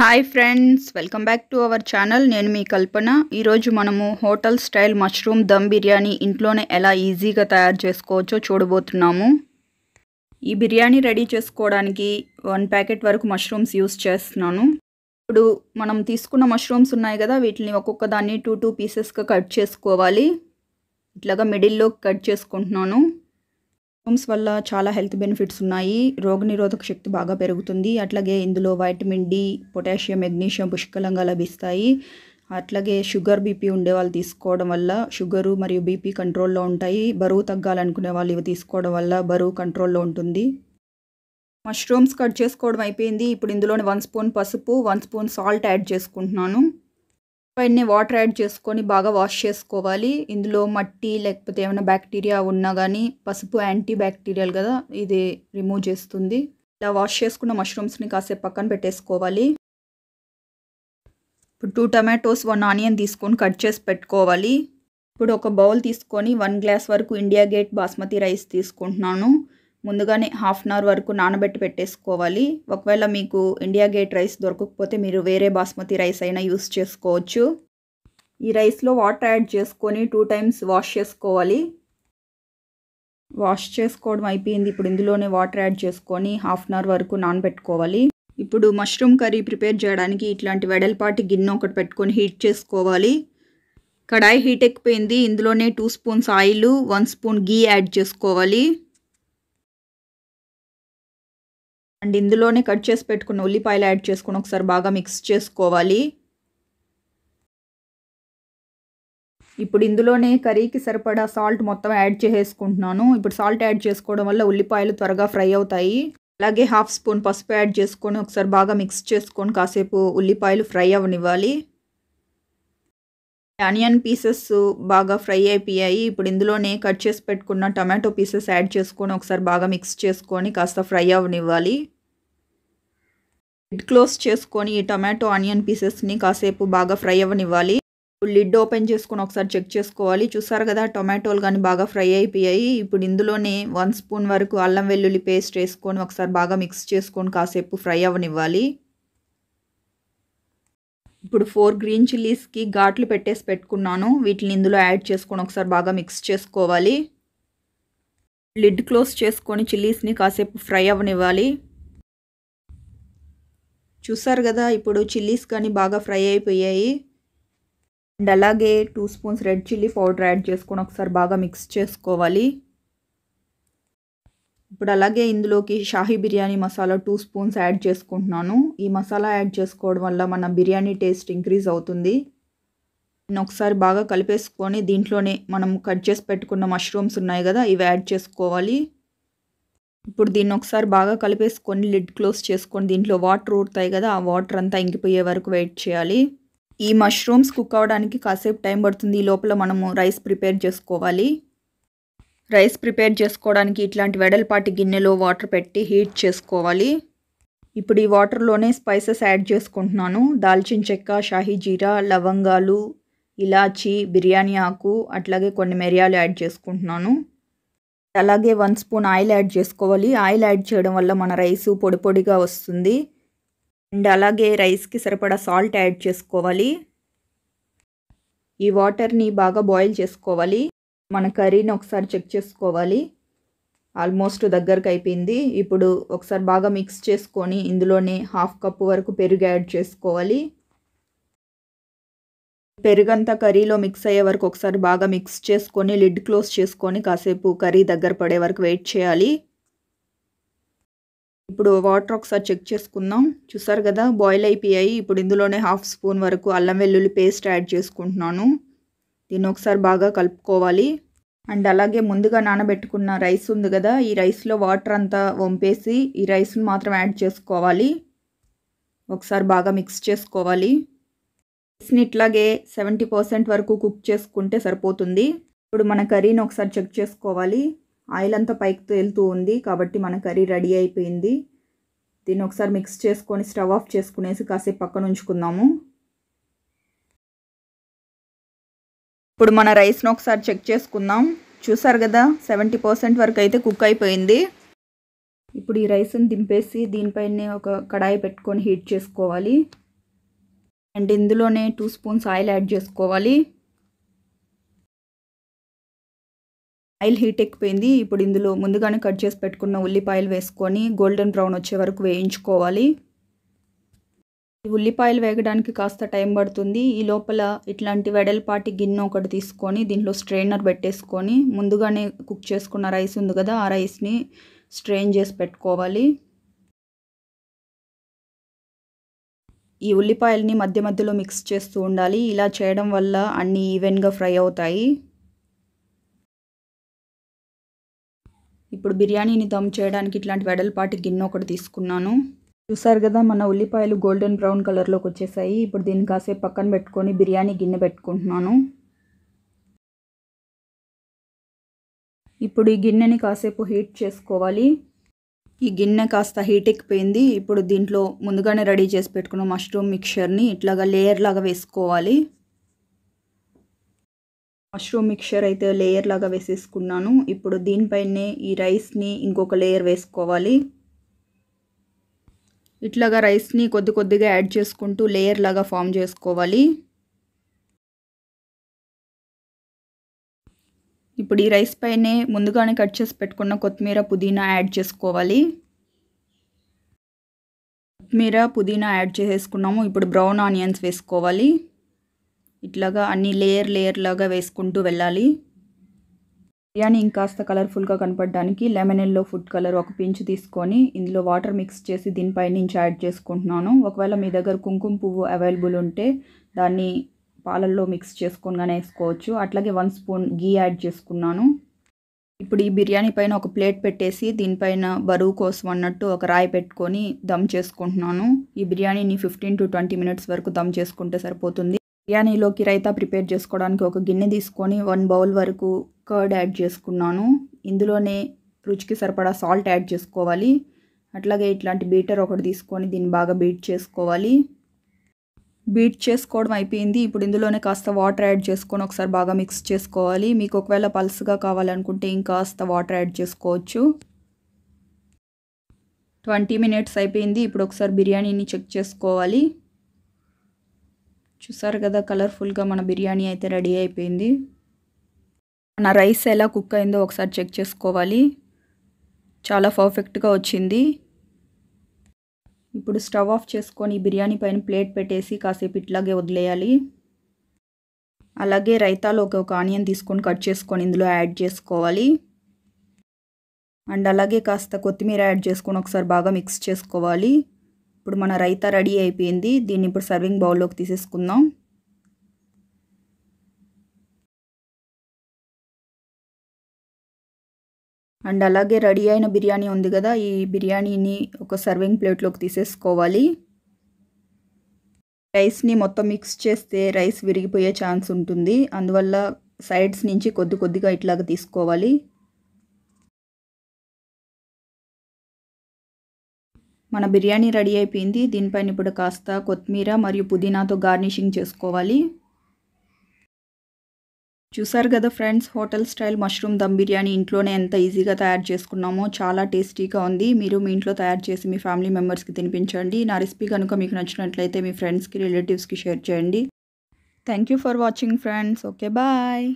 hi friends welcome back to our channel నేను మీ కల్పన ఈరోజు మనము hotel style mushroom dum biryani ఇంట్లోనే ఎలా ఈజీగా తయారు చేసుకోవచ్చో చూడబోతున్నాము ఈ బిర్యానీ రెడీ చేసుకోవడానికి వన్ ప్యాకెట్ వరకు మష్రూమ్స్ యూస్ చేస్తున్నాను ఇప్పుడు మనం తీసుకున్న మష్రూమ్స్ ఉన్నాయి కదా వీటిని ఒక్కొక్క దాన్ని టూ టూ పీసెస్గా కట్ చేసుకోవాలి ఇట్లాగా మిడిల్లో కట్ చేసుకుంటున్నాను మష్రూమ్స్ వల్ల చాలా హెల్త్ బెనిఫిట్స్ ఉన్నాయి రోగనిరోధక శక్తి బాగా పెరుగుతుంది అట్లాగే ఇందులో వైటమిన్ డి పొటాషియం మెగ్నీషియం పుష్కలంగా లభిస్తాయి అట్లాగే షుగర్ బీపీ ఉండే వాళ్ళు తీసుకోవడం వల్ల షుగరు మరియు బీపీ కంట్రోల్లో ఉంటాయి బరువు తగ్గాలనుకునే వాళ్ళు ఇవి తీసుకోవడం వల్ల బరువు కంట్రోల్లో ఉంటుంది మష్రూమ్స్ కట్ చేసుకోవడం అయిపోయింది ఇప్పుడు ఇందులోనే వన్ స్పూన్ పసుపు వన్ స్పూన్ సాల్ట్ యాడ్ చేసుకుంటున్నాను పైన వాటర్ యాడ్ చేసుకొని బాగా వాష్ చేసుకోవాలి ఇందులో మట్టి లేకపోతే ఏమైనా బ్యాక్టీరియా ఉన్నా కానీ పసుపు యాంటీ బ్యాక్టీరియల్ కదా ఇది రిమూవ్ చేస్తుంది ఇలా వాష్ చేసుకున్న మష్రూమ్స్ని కాసేపు పక్కన పెట్టేసుకోవాలి ఇప్పుడు టూ టమాటోస్ వన్ ఆనియన్ తీసుకొని కట్ చేసి పెట్టుకోవాలి ఇప్పుడు ఒక బౌల్ తీసుకొని వన్ గ్లాస్ వరకు ఇండియా గేట్ బాస్మతి రైస్ తీసుకుంటున్నాను ముందుగానే హాఫ్ అన్ అవర్ వరకు నానబెట్టి పెట్టేసుకోవాలి ఒకవేళ మీకు ఇండియా గేట్ రైస్ దొరకకపోతే మీరు వేరే బాస్మతి రైస్ అయినా యూస్ చేసుకోవచ్చు ఈ రైస్లో వాటర్ యాడ్ చేసుకొని టూ టైమ్స్ వాష్ చేసుకోవాలి వాష్ చేసుకోవడం అయిపోయింది ఇప్పుడు ఇందులోనే వాటర్ యాడ్ చేసుకొని హాఫ్ అన్ అవర్ వరకు నానబెట్టుకోవాలి ఇప్పుడు మష్రూమ్ కర్రీ ప్రిపేర్ చేయడానికి ఇట్లాంటి వెడల్పాటి గిన్నె ఒకటి పెట్టుకొని హీట్ చేసుకోవాలి కడాయి హీట్ ఎక్కిపోయింది ఇందులోనే two spoons oil one spoon ghee add చేసుకోవాలి అండ్ ఇందులోనే కట్ చేసి పెట్టుకున్న ఉల్లిపాయలు యాడ్ చేసుకుని ఒకసారి బాగా మిక్స్ చేసుకోవాలి ఇప్పుడు ఇందులోనే కర్రీకి సరిపడా సాల్ట్ మొత్తం యాడ్ చేసేసుకుంటున్నాను ఇప్పుడు సాల్ట్ యాడ్ చేసుకోవడం వల్ల ఉల్లిపాయలు త్వరగా ఫ్రై అవుతాయి అలాగే హాఫ్ స్పూన్ పసుపు యాడ్ చేసుకొని ఒకసారి బాగా మిక్స్ చేసుకొని కాసేపు ఉల్లిపాయలు ఫ్రై అవనివ్వాలి ఆనియన్ పీసెస్ బాగా ఫ్రై అయిపోయాయి ఇప్పుడు ఇందులోనే కట్ చేసి పెట్టుకున్న టమాటో పీసెస్ యాడ్ చేసుకొని ఒకసారి బాగా మిక్స్ చేసుకొని కాస్త ఫ్రై అవనివ్వాలి లిడ్ క్లోజ్ చేసుకొని ఈ టమాటో ఆనియన్ పీసెస్ని కాసేపు బాగా ఫ్రై అవనివ్వాలి లిడ్ ఓపెన్ చేసుకొని ఒకసారి చెక్ చేసుకోవాలి చూసారు కదా టొమాటోలు కానీ బాగా ఫ్రై అయిపోయాయి ఇప్పుడు ఇందులోనే వన్ స్పూన్ వరకు అల్లం వెల్లుల్లి పేస్ట్ వేసుకొని ఒకసారి బాగా మిక్స్ చేసుకొని కాసేపు ఫ్రై అవనివ్వాలి ఇప్పుడు ఫోర్ గ్రీన్ చిల్లీస్కి ఘాట్లు పెట్టేసి పెట్టుకున్నాను వీటిని ఇందులో యాడ్ చేసుకొని ఒకసారి బాగా మిక్స్ చేసుకోవాలి లిడ్ క్లోజ్ చేసుకొని చిల్లీస్ని కాసేపు ఫ్రై అవ్వనివ్వాలి చూసారు కదా ఇప్పుడు చిల్లీస్ కానీ బాగా ఫ్రై అయిపోయాయి అండ్ అలాగే two spoons red chilli powder add చేసుకొని ఒకసారి బాగా మిక్స్ చేసుకోవాలి ఇప్పుడు అలాగే ఇందులోకి shahi biryani masala two spoons add చేసుకుంటున్నాను ఈ మసాలా యాడ్ చేసుకోవడం వల్ల మన బిర్యానీ టేస్ట్ ఇంక్రీజ్ అవుతుంది నేను ఒకసారి బాగా కలిపేసుకొని దీంట్లోనే మనం కట్ చేసి పెట్టుకున్న మష్రూమ్స్ ఉన్నాయి కదా ఇవి యాడ్ చేసుకోవాలి ఇప్పుడు దీన్ని ఒకసారి బాగా కలిపేసుకొని లిడ్ క్లోజ్ చేసుకొని దీంట్లో వాటర్ ఊరుతాయి కదా ఆ వాటర్ అంతా ఇంకిపోయే వరకు వెయిట్ చేయాలి ఈ మష్రూమ్స్ కుక్ అవ్వడానికి కాసేపు టైం పడుతుంది ఈ లోపల మనము రైస్ ప్రిపేర్ చేసుకోవాలి రైస్ ప్రిపేర్ చేసుకోవడానికి ఇట్లాంటి వెడల్పాటి గిన్నెలో వాటర్ పెట్టి హీట్ చేసుకోవాలి ఇప్పుడు ఈ వాటర్లోనే స్పైసెస్ యాడ్ చేసుకుంటున్నాను దాల్చిన చెక్క షాహీ జీరా లవంగాలు ఇలాచి బిర్యానీ ఆకు అట్లాగే కొన్ని మిరియాలు యాడ్ చేసుకుంటున్నాను అలాగే వన్ స్పూన్ ఆయిల్ యాడ్ చేసుకోవాలి ఆయిల్ యాడ్ చేయడం వల్ల మన రైస్ పొడి పొడిగా వస్తుంది అండ్ అలాగే రైస్కి సరిపడా సాల్ట్ యాడ్ చేసుకోవాలి ఈ వాటర్ని బాగా బాయిల్ చేసుకోవాలి మన కర్రీని ఒకసారి చెక్ చేసుకోవాలి ఆల్మోస్ట్ దగ్గరకు అయిపోయింది ఇప్పుడు ఒకసారి బాగా మిక్స్ చేసుకొని ఇందులోనే హాఫ్ కప్ వరకు పెరుగు యాడ్ చేసుకోవాలి పెరుగంతా కర్రీలో మిక్స్ అయ్యే వరకు ఒకసారి బాగా మిక్స్ చేసుకొని లిడ్ క్లోజ్ చేసుకొని కాసేపు కర్రీ దగ్గర పడే వరకు వెయిట్ చేయాలి ఇప్పుడు వాటర్ ఒకసారి చెక్ చేసుకుందాం చూసారు కదా బాయిల్ అయిపోయాయి ఇప్పుడు ఇందులోనే హాఫ్ స్పూన్ వరకు అల్లం వెల్లుల్లి పేస్ట్ యాడ్ చేసుకుంటున్నాను దీన్ని ఒకసారి బాగా కలుపుకోవాలి అండ్ అలాగే ముందుగా నానబెట్టుకున్న రైస్ ఉంది కదా ఈ రైస్లో వాటర్ అంతా వంపేసి ఈ రైస్ను మాత్రం యాడ్ చేసుకోవాలి ఒకసారి బాగా మిక్స్ చేసుకోవాలి రైస్ని ఇట్లాగే సెవెంటీ పర్సెంట్ వరకు కుక్ చేసుకుంటే సరిపోతుంది ఇప్పుడు మన కర్రీని ఒకసారి చెక్ చేసుకోవాలి ఆయిల్ అంతా పైకి తేలుతూ ఉంది కాబట్టి మన కర్రీ రెడీ అయిపోయింది దీన్ని ఒకసారి మిక్స్ చేసుకొని స్టవ్ ఆఫ్ చేసుకునేసి కాసేపు పక్కన ఉంచుకుందాము ఇప్పుడు మన రైస్ను ఒకసారి చెక్ చేసుకుందాం చూసారు కదా సెవెంటీ పర్సెంట్ వరకు అయితే కుక్ అయిపోయింది ఇప్పుడు ఈ రైస్ని దింపేసి దీనిపైనే ఒక కడాయి పెట్టుకొని హీట్ చేసుకోవాలి అండ్ ఇందులోనే టూ స్పూన్స్ ఆయిల్ యాడ్ చేసుకోవాలి ఆయిల్ హీట్ ఎక్కిపోయింది ఇప్పుడు ఇందులో ముందుగానే కట్ చేసి పెట్టుకున్న ఉల్లిపాయలు వేసుకొని గోల్డెన్ బ్రౌన్ వచ్చే వరకు వేయించుకోవాలి ఈ ఉల్లిపాయలు వేగడానికి కాస్త టైం పడుతుంది ఈ లోపల ఇట్లాంటి వెడల్పాటి గిన్నె ఒకటి తీసుకొని దీంట్లో స్ట్రెయినర్ పెట్టేసుకొని ముందుగానే కుక్ చేసుకున్న రైస్ ఉంది కదా ఆ రైస్ని స్ట్రెయిన్ చేసి పెట్టుకోవాలి ఈ ఉల్లిపాయల్ని మధ్య మధ్యలో మిక్స్ చేస్తూ ఉండాలి ఇలా చేయడం వల్ల అన్నీ ఈవెన్గా ఫ్రై అవుతాయి ఇప్పుడు బిర్యానీని దమ్ చేయడానికి ఇట్లాంటి వెడల్పాటి గిన్నె ఒకటి తీసుకున్నాను చూసారు కదా మన ఉల్లిపాయలు గోల్డెన్ బ్రౌన్ కలర్లోకి వచ్చేసాయి ఇప్పుడు దీన్ని కాసేపు పక్కన పెట్టుకొని బిర్యానీ గిన్నె పెట్టుకుంటున్నాను ఇప్పుడు ఈ గిన్నెని కాసేపు హీట్ చేసుకోవాలి ఈ గిన్నె కాస్త హీట్ ఎక్కిపోయింది ఇప్పుడు దీంట్లో ముందుగానే రెడీ చేసి పెట్టుకున్న మష్రూమ్ మిక్చర్ని ఇట్లాగా లేయర్ లాగా వేసుకోవాలి మష్రూమ్ మిక్చర్ అయితే లేయర్ లాగా వేసేసుకున్నాను ఇప్పుడు దీనిపైనే ఈ రైస్ని ఇంకొక లేయర్ వేసుకోవాలి ఇట్లాగా రైస్ని కొద్ది కొద్దిగా యాడ్ చేసుకుంటూ లేయర్ లాగా ఫామ్ చేసుకోవాలి ఇప్పుడు ఈ రైస్ పైనే ముందుగానే కట్ చేసి పెట్టుకున్న కొత్తిమీర పుదీనా యాడ్ చేసుకోవాలి కొత్తిమీర పుదీనా యాడ్ చేసేసుకున్నాము ఇప్పుడు బ్రౌన్ ఆనియన్స్ వేసుకోవాలి ఇట్లాగా అన్ని లేయర్ లేయర్ లాగా వేసుకుంటూ వెళ్ళాలి బిర్యానీ ఇంకాస్త కలర్ఫుల్గా కనపడడానికి లెమన్ ఎల్లో ఫుడ్ కలర్ ఒక పించ్ తీసుకొని ఇందులో వాటర్ మిక్స్ చేసి దీనిపై నుంచి యాడ్ చేసుకుంటున్నాను ఒకవేళ మీ దగ్గర కుంకుమ పువ్వు అవైలబుల్ ఉంటే దాన్ని పాలల్లో మిక్స్ చేసుకొని కానీ వేసుకోవచ్చు అట్లాగే వన్ స్పూన్ గీ యాడ్ చేసుకున్నాను ఇప్పుడు ఈ బిర్యానీ పైన ఒక ప్లేట్ పెట్టేసి దీనిపైన బరువు కోసం అన్నట్టు ఒక రాయి పెట్టుకొని దమ్ చేసుకుంటున్నాను ఈ బిర్యానీని ఫిఫ్టీన్ టు ట్వంటీ మినిట్స్ వరకు దమ్ చేసుకుంటే సరిపోతుంది బిర్యానీలోకి రైతా ప్రిపేర్ చేసుకోవడానికి ఒక గిన్నె తీసుకొని వన్ బౌల్ వరకు కర్డ్ యాడ్ చేసుకున్నాను ఇందులోనే రుచికి సరిపడా సాల్ట్ యాడ్ చేసుకోవాలి అట్లాగే ఇట్లాంటి బీటర్ ఒకటి తీసుకొని దీన్ని బాగా బీట్ చేసుకోవాలి బీట్ చేసుకోవడం అయిపోయింది ఇప్పుడు ఇందులోనే కాస్త వాటర్ యాడ్ చేసుకొని ఒకసారి బాగా మిక్స్ చేసుకోవాలి మీకు ఒకవేళ పల్స్గా కావాలనుకుంటే ఇంకాస్త వాటర్ యాడ్ చేసుకోవచ్చు ట్వంటీ మినిట్స్ అయిపోయింది ఇప్పుడు ఒకసారి బిర్యానీని చెక్ చేసుకోవాలి చూసారు కదా కలర్ఫుల్గా మన బిర్యానీ అయితే రెడీ అయిపోయింది నా రైస్ ఎలా కుక్ అయిందో ఒకసారి చెక్ చేసుకోవాలి చాలా పర్ఫెక్ట్గా వచ్చింది ఇప్పుడు స్టవ్ ఆఫ్ చేసుకొని బిర్యానీ పైన ప్లేట్ పెట్టేసి కాసేపు ఇట్లాగే వదిలేయాలి అలాగే రైతాలో ఒక ఆనియన్ తీసుకొని కట్ చేసుకొని ఇందులో యాడ్ చేసుకోవాలి అండ్ అలాగే కాస్త కొత్తిమీర యాడ్ చేసుకొని ఒకసారి బాగా మిక్స్ చేసుకోవాలి ఇప్పుడు మన రైతా రెడీ అయిపోయింది దీన్ని ఇప్పుడు సర్వింగ్ బౌల్లోకి తీసేసుకుందాం అండ్ అలాగే రెడీ అయిన బిర్యానీ ఉంది కదా ఈ బిర్యానీని ఒక సర్వింగ్ ప్లేట్లోకి తీసేసుకోవాలి రైస్ని మొత్తం మిక్స్ చేస్తే రైస్ విరిగిపోయే ఛాన్స్ ఉంటుంది అందువల్ల సైడ్స్ నుంచి కొద్ది కొద్దిగా ఇట్లాగ తీసుకోవాలి మన బిర్యానీ రెడీ అయిపోయింది దీనిపైన ఇప్పుడు కాస్త కొత్తిమీర మరియు పుదీనాతో గార్నిషింగ్ చేసుకోవాలి చూసారు కదా friends hotel style mushroom dum biryani ఇంట్లోనే ఎంత ఈజీగా తయారు చేసుకున్నామో చాలా టేస్టీగా ఉంది మీరు మీ ఇంట్లో తయారు చేసి మీ ఫ్యామిలీ మెంబర్స్కి తినిపించండి నా రెసిపీ కనుక మీకు నచ్చినట్లయితే మీ ఫ్రెండ్స్కి రిలేటివ్స్కి షేర్ చేయండి thank for watching friends okay bye